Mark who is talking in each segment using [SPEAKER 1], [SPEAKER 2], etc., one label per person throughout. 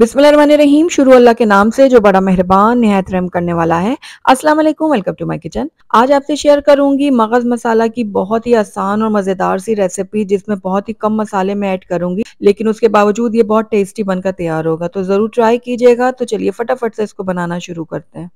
[SPEAKER 1] बिस्मिल्लाहिर्रहमानिर्रहीम शुरू अल्लाह के नाम से जो बड़ा मेहरबान नहायत रहम करने वाला है अस्सलाम वालेकुम वेलकम टू माय किचन आज आपसे शेयर करूंगी मगज़ मसाला की बहुत ही आसान और मज़ेदार सी रेसिपी जिसमें बहुत ही कम मसाले में ऐड करूंगी लेकिन उसके बावजूद ये बहुत टेस्टी बनकर तैयार होगा तो ज़रूर ट्राई कीजिएगा तो चलिए फटाफट से इसको बनाना शुरू करते हैं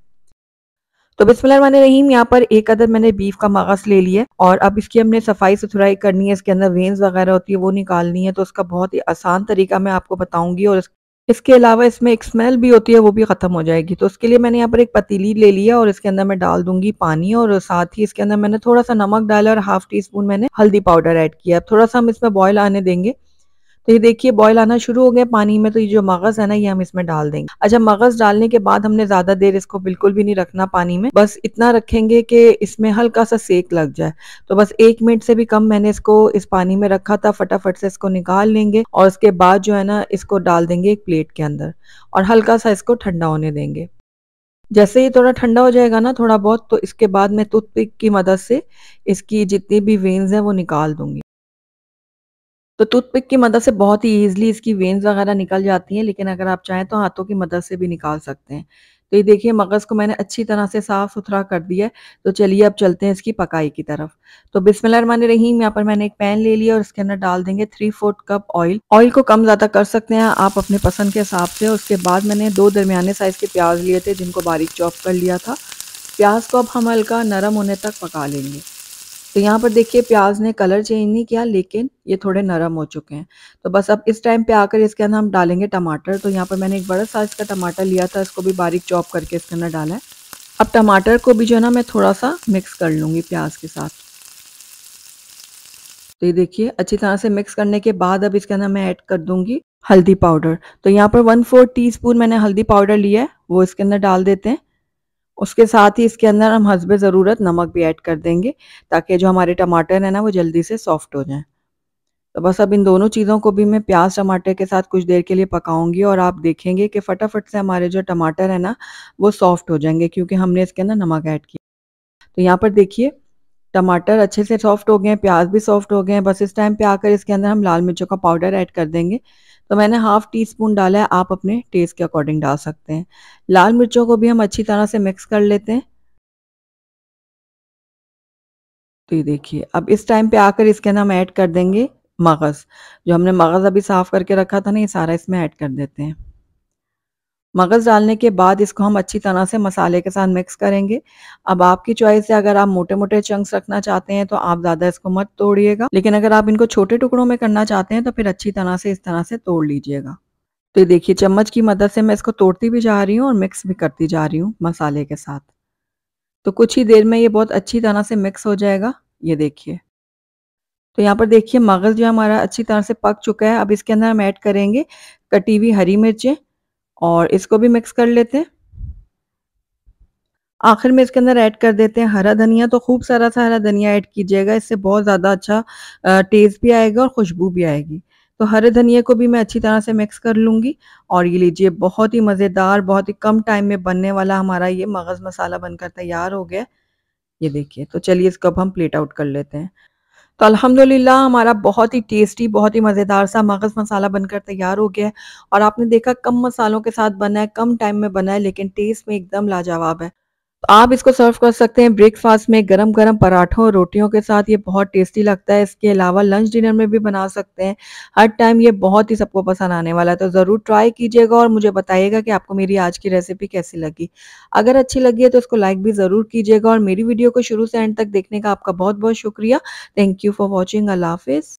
[SPEAKER 1] तो बिस्मिल्लाहिर्रहमानिर्रहीम यहाँ पर एक अदर मैंने बीफ का मगस ले लिया और अब इसकी हमने सफाई सुथराई करनी है इसके अंदर वेन्स वगैरह होती है वो निकालनी है तो उसका बहुत ही आसान तरीका मैं आपको बताऊंगी और इसके अलावा इसमें एक स्मेल भी होती है वो भी ख़त्म हो जाएगी तो उसके लिए मैंने यहाँ पर एक पतीली ले लिया और इसके अंदर मैं डाल दूंगी पानी और साथ ही इसके अंदर मैंने थोड़ा सा नमक डाला और हाफ टी स्पून मैंने हल्दी पाउडर ऐड किया थोड़ा सा हम इसमें बॉयल आने देंगे तो ये देखिए बॉयल आना शुरू हो गया पानी में तो ये जो मगज है ना ये हम इसमें डाल देंगे अच्छा मगज डालने के बाद हमने ज्यादा देर इसको बिल्कुल भी नहीं रखना पानी में बस इतना रखेंगे कि इसमें हल्का सा सेक लग जाए तो बस एक मिनट से भी कम मैंने इसको इस पानी में रखा था फटाफट से इसको निकाल लेंगे और उसके बाद जो है ना इसको डाल देंगे एक प्लेट के अंदर और हल्का सा इसको ठंडा होने देंगे जैसे ही थोड़ा ठंडा हो जाएगा ना थोड़ा बहुत तो इसके बाद मैं टूथपिक की मदद से इसकी जितनी भी वेन्स हैं वो निकाल दूंगी तो टूथपिक की मदद से बहुत ही ईजिली इसकी वेन्स वगैरह निकल जाती हैं लेकिन अगर आप चाहें तो हाथों की मदद से भी निकाल सकते हैं तो ये देखिए मगज़ को मैंने अच्छी तरह से साफ़ सुथरा कर दिया है तो चलिए अब चलते हैं इसकी पकाई की तरफ तो बिस्मिल्लाहमान रहीम यहाँ पर मैंने एक पैन ले लिया और इसके अंदर डाल देंगे three fourth cup oil oil को कम ज़्यादा कर सकते हैं आप अपने पसंद के हिसाब से उसके बाद मैंने दो दरमियाने साइज़ के प्याज लिए थे जिनको बारीक चॉप कर लिया था प्याज को अब हम हल्का नरम होने तक पका लेंगे तो यहाँ पर देखिए प्याज ने कलर चेंज नहीं किया लेकिन ये थोड़े नरम हो चुके हैं तो बस अब इस टाइम पे आकर इसके अंदर हम डालेंगे टमाटर तो यहाँ पर मैंने एक बड़ा साइज़ का टमाटर लिया था इसको भी बारीक चॉप करके इसके अंदर डाला है अब टमाटर को भी जो है ना मैं थोड़ा सा मिक्स कर लूँगी प्याज के साथ तो ये देखिए अच्छी तरह से मिक्स करने के बाद अब इसके अंदर मैं ऐड कर दूँगी हल्दी पाउडर तो यहाँ पर वन फोर टी मैंने हल्दी पाउडर लिया है वो इसके अंदर डाल देते हैं उसके साथ ही इसके अंदर हम हंसबे ज़रूरत नमक भी ऐड कर देंगे ताकि जो हमारे टमाटर है ना वो जल्दी से सॉफ्ट हो जाए तो बस अब इन दोनों चीज़ों को भी मैं प्याज टमाटर के साथ कुछ देर के लिए पकाऊंगी और आप देखेंगे कि फटाफट से हमारे जो टमाटर है ना वो सॉफ्ट हो जाएंगे क्योंकि हमने इसके अंदर नमक ऐड किया तो यहाँ पर देखिए टमाटर अच्छे से सॉफ्ट हो गए हैं प्याज भी सॉफ्ट हो गए हैं बस इस टाइम पे आकर इसके अंदर हम लाल मिर्चों का पाउडर ऐड कर देंगे तो मैंने हाफ टी स्पून डाला है आप अपने टेस्ट के अकॉर्डिंग डाल सकते हैं लाल मिर्चों को भी हम अच्छी तरह से मिक्स कर लेते हैं तो ये देखिए अब इस टाइम पे आकर इसके अंदर हम ऐड कर देंगे मगज़ जो हमने मगज़ अभी साफ़ करके रखा था ना ये सारा इसमें ऐड कर देते हैं मगज़ डालने के बाद इसको हम अच्छी तरह से मसाले के साथ मिक्स करेंगे अब आपकी चॉइस है अगर आप मोटे मोटे चंक्स रखना चाहते हैं तो आप ज़्यादा इसको मत तोड़िएगा लेकिन अगर आप इनको छोटे टुकड़ों में करना चाहते हैं तो फिर अच्छी तरह से इस तरह से तोड़ लीजिएगा तो ये देखिए चम्मच की मदद से मैं इसको तोड़ती भी जा रही हूँ और मिक्स भी करती जा रही हूँ मसाले के साथ तो कुछ ही देर में ये बहुत अच्छी तरह से मिक्स हो जाएगा ये देखिए तो यहाँ पर देखिए मगज़ जो हमारा अच्छी तरह से पक चुका है अब इसके अंदर हम ऐड करेंगे कटी हुई हरी मिर्चें और इसको भी मिक्स कर लेते हैं आखिर में इसके अंदर ऐड कर देते हैं हरा धनिया तो खूब सारा सा हरा धनिया ऐड कीजिएगा इससे बहुत ज़्यादा अच्छा टेस्ट भी आएगा और खुशबू भी आएगी तो हरे धनिया को भी मैं अच्छी तरह से मिक्स कर लूँगी और ये लीजिए बहुत ही मज़ेदार बहुत ही कम टाइम में बनने वाला हमारा ये मगज़ मसाला बनकर तैयार हो गया ये देखिए तो चलिए इसको अब हम प्लेट आउट कर लेते हैं तो अल्हम्दुलिल्लाह हमारा बहुत ही टेस्टी बहुत ही मज़ेदार सा मगज़ मसाला बनकर तैयार हो गया है और आपने देखा कम मसालों के साथ बना है कम टाइम में बना है लेकिन टेस्ट में एकदम लाजवाब है तो आप इसको सर्व कर सकते हैं ब्रेकफास्ट में गरम गरम पराठों और रोटियों के साथ ये बहुत टेस्टी लगता है इसके अलावा लंच डिनर में भी बना सकते हैं हर टाइम ये बहुत ही सबको पसंद आने वाला है तो ज़रूर ट्राई कीजिएगा और मुझे बताइएगा कि आपको मेरी आज की रेसिपी कैसी लगी अगर अच्छी लगी है तो इसको लाइक भी ज़रूर कीजिएगा और मेरी वीडियो को शुरू से एंड तक देखने का आपका बहुत बहुत शुक्रिया थैंक यू फॉर वॉचिंग अल्लाफिज